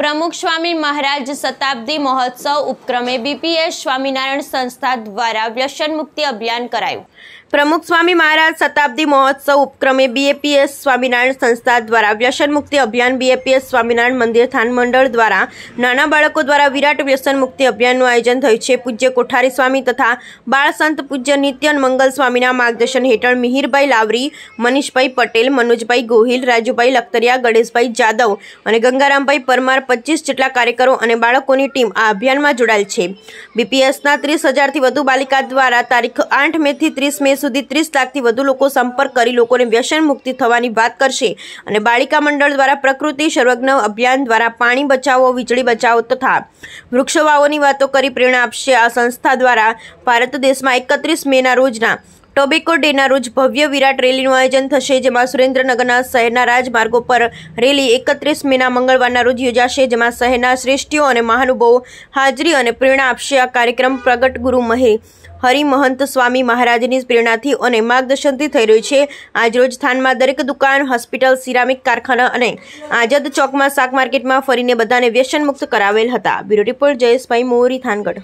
પ્રમુખ સ્વામી મહારાજ શતાબ્દી મહોત્સવ ઉપક્રમે બીપીએસ સ્વામિનારાયણ સંસ્થા દ્વારા વ્યસન મુક્તિ અભિયાન કરાયું પ્રમુખ સ્વામી મહારાજ શતાબ્દી મહોત્સવ ઉપક્રમે બીએપીએસ સ્વામિનારાયણ સંસ્થા દ્વારા વ્યસન મુક્તિ અભિયાન બીએપીએસ સ્વામિનારાયણ મંદિર થાન મંડળ દ્વારા નાના બાળકો દ્વારા વિરાટ વ્યસન મુક્તિ અભિયાનનું આયોજન થયું છે પૂજ્ય કોઠારી સ્વામી તથા બાળ સંત પૂજ્ય નિત્યન મંગલ સ્વામીના માર્ગદર્શન હેઠળ મિહિરભાઈ લાવરી મનીષભાઈ પટેલ મનોજભાઈ ગોહિલ રાજુભાઈ લખતરિયા ગણેશભાઈ જાદવ અને ગંગારામભાઈ પરમાર પચીસ જેટલા કાર્યકરો અને બાળકોની ટીમ આ અભિયાનમાં જોડાયેલ છે બીપીએસના ત્રીસ હજારથી વધુ બાલિકા દ્વારા તારીખ આઠ મેથી ત્રીસ મે સુધી ત્રીસ લાખથી વધુ લોકો સંપર્ક કરી લોકોને વ્યસન મુક્તિ થવાની વાત કરશે અને બાળિકા મંડળ દ્વારા પ્રકૃતિ સર્વજ્ઞ અભિયાન દ્વારા પાણી બચાવો વીજળી બચાવો તથા વૃક્ષવાઓની વાતો કરી પ્રેરણા આપશે આ સંસ્થા દ્વારા ભારત દેશમાં એકત્રીસ મેના રોજના ટોબેકો ડેના રોજ ભવ્ય વિરાટ રેલીનું આયોજન થશે જેમાં સુરેન્દ્રનગરના શહેરના રાજમાર્ગો પર રેલી એકત્રીસ મેના મંગળવારના રોજ યોજાશે જેમાં શહેરના શ્રેષ્ઠીઓ અને મહાનુભવો હાજરી અને પ્રેરણા આપશે આ કાર્યક્રમ પ્રગટ ગુરુ મહે હરિમહંત સ્વામી મહારાજની પ્રેરણાથી અને માર્ગદર્શનથી થઈ રહ્યું છે આજરોજ સ્થાનમાં દરેક દુકાન હોસ્પિટલ સિરામિક કારખાના અને આઝાદ ચોકમાં શાક માર્કેટમાં ફરીને બધાને વ્યસનમુક્ત કરાવેલ હતા બ્યુરો રિપોર્ટ જયેશભાઈ મોરી થાનગઢ